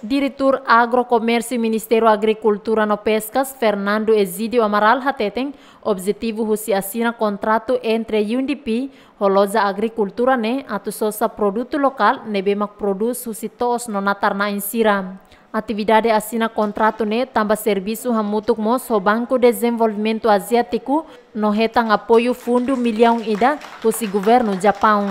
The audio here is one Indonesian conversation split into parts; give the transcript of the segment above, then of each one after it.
Diretor Agrokomersi e Ministério Agricultura no Pescas, Fernando Ezidio Amaral Hateten, objetivo husi asina contrato entre UNDP, Holoza Agricultura ne, atu sosa produto local, nebemak produz husi tos no natar na insira. Atividade asina contrato ne, tamba serviço hamutuk mos ho Banco de Desenvolvimento Asiático, no retang apoio fundo milhão ida husi governo Japão.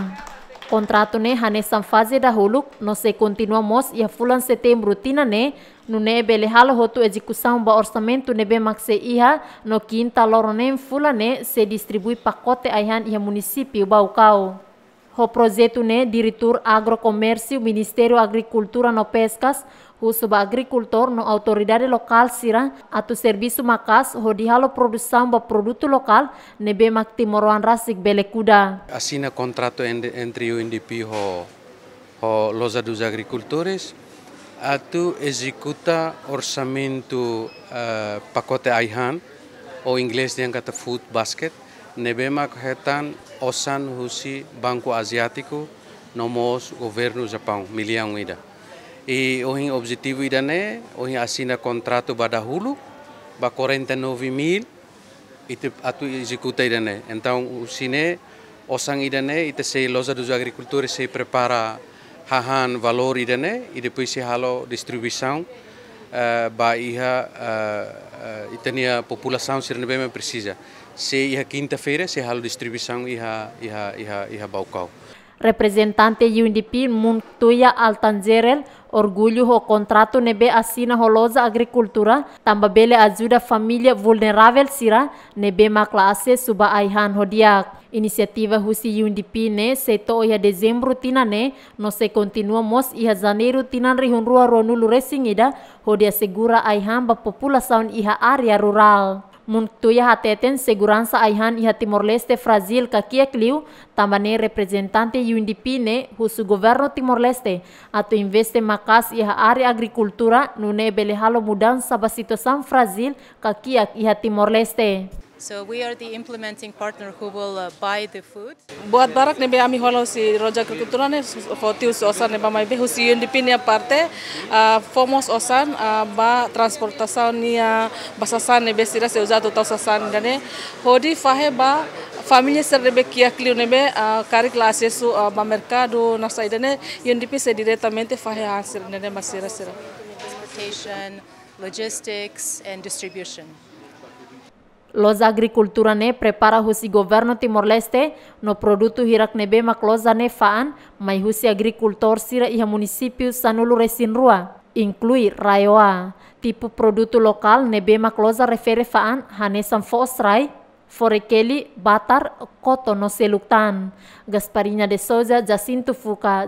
Contrato ne hanesan fase dahulu, nós continuamos a fulan setembro tina ne, no ne bele halo hotu execução ba orçamento ne be maxe iha, no quinta loro ne fulan ne se distribui pacote aihan ia município Baucau. O projeto ne diretor agrocomércio Ministério Agricultura no Pescas, Khusus bagi agricultor no autoridade lokal, sira atau servisu makas ho dihalo produsan ba produto lokal nebe mak timoroan rasik bele kuda. Asina kontrato o INDP ho, ho loza dos agricultores atu ejecuta orsamento uh, eh, pacote AIHAN o inglês de angata food basket mak hetan osan husi banku asiatiku nomos governo Japão, milian wida. E o objetivo ida né, o assina contrato bada hulu, ba 49 mil, itu atu executa ida né. Então o sine osang ida né, ita se loja dos agricultores se prepara hahan valor ida né, e depois se halo distribuição uh, ba iha uh, uh, eh, itania população sirnebe precisa. Se iha quinta-feira se halo distribuição iha iha iha iha balcão. representante UNDP muntuya altanzerel orgulho ho contrato nebe asina holosa agricultura tamba bele ajuda família vulnerável sira nebe makla ase suba aihan hodiak inisiativa husi UNDP ne seto ia dezembro tina ne no se continua mos iha janeiro tina rihun rua ronulu resingida hodia segura aihan ba população iha area rural Muito ia hateten segurança aihan ia Timor-Leste Brasil kakia kliu tambane representante UNDP-ne husu governo Timor-Leste ato investe makas ia área agricultura nune belehalo mudança ba situação Brasil kakia ia Timor-Leste. So we are the implementing partner who will uh, buy the food. Buat barak nebe ami holo si roja kekulturan ne fotiu osan neba mai behu si UNDP ne parte uh, fomos osan uh, ba transportasaun nia basasan nebe sira se uzato tau sasan gane hodi fahe ba familya ser nebe kia kliu nebe uh, karik la asesu ba merka do nasa idane UNDP se diretamente fahe hansir nebe masira sira. Transportation, logistics and distribution. Los agricultura ne prepara husi governo Timor Leste no produto hirak nebe mak loza ne faan mai husi agricultor sira iha municipio sanulu resin rua inclui raioa Tipu produto lokal nebe mak loza refere faan hanesan fosrai forekeli batar koto no seluktan Gasparinya de Souza Jacinto Fuca